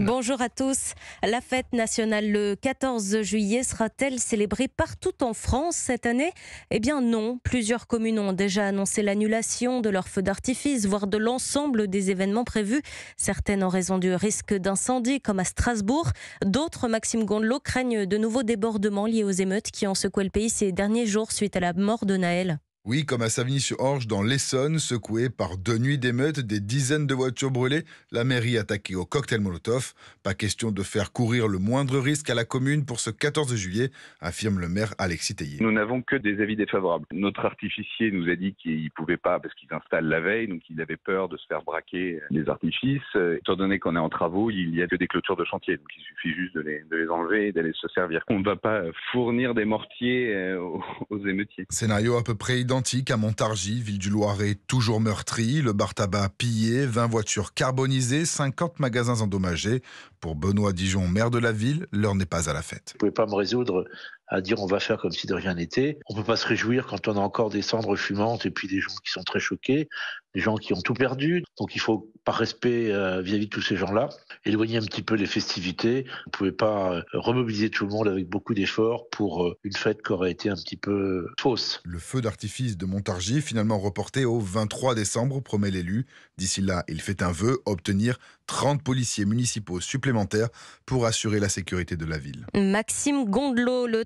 Bonjour à tous. La fête nationale le 14 juillet sera-t-elle célébrée partout en France cette année Eh bien non. Plusieurs communes ont déjà annoncé l'annulation de leurs feux d'artifice, voire de l'ensemble des événements prévus. Certaines en raison du risque d'incendie, comme à Strasbourg. D'autres, Maxime Gondelot, craignent de nouveaux débordements liés aux émeutes qui ont secoué le pays ces derniers jours suite à la mort de Naël. Oui, comme à Savigny-sur-Orge, dans l'Essonne, secouée par deux nuits d'émeutes, des dizaines de voitures brûlées, la mairie attaquée au cocktail Molotov. Pas question de faire courir le moindre risque à la commune pour ce 14 juillet, affirme le maire Alexis Théier. Nous n'avons que des avis défavorables. Notre artificier nous a dit qu'il ne pouvait pas parce qu'ils installent la veille, donc il avait peur de se faire braquer les artifices. Étant donné qu'on est en travaux, il n'y a que des clôtures de chantier, donc il suffit juste de les, enlever et d'aller se servir. On ne va pas fournir des mortiers euh, aux, aux émeutiers. Scénario à peu près identique à Montargis, ville du Loiret toujours meurtrie, le bar tabac pillé, 20 voitures carbonisées, 50 magasins endommagés. Pour Benoît Dijon, maire de la ville, l'heure n'est pas à la fête. Je ne pas me résoudre à dire on va faire comme si de rien n'était. On peut pas se réjouir quand on a encore des cendres fumantes et puis des gens qui sont très choqués, des gens qui ont tout perdu. Donc il faut, par respect euh, vis-à-vis de tous ces gens-là, éloigner un petit peu les festivités. On ne pouvait pas euh, remobiliser tout le monde avec beaucoup d'efforts pour euh, une fête qui aurait été un petit peu fausse. Le feu d'artifice de Montargis, finalement reporté au 23 décembre, promet l'élu. D'ici là, il fait un vœu, obtenir 30 policiers municipaux supplémentaires pour assurer la sécurité de la ville. Maxime Gondelot, le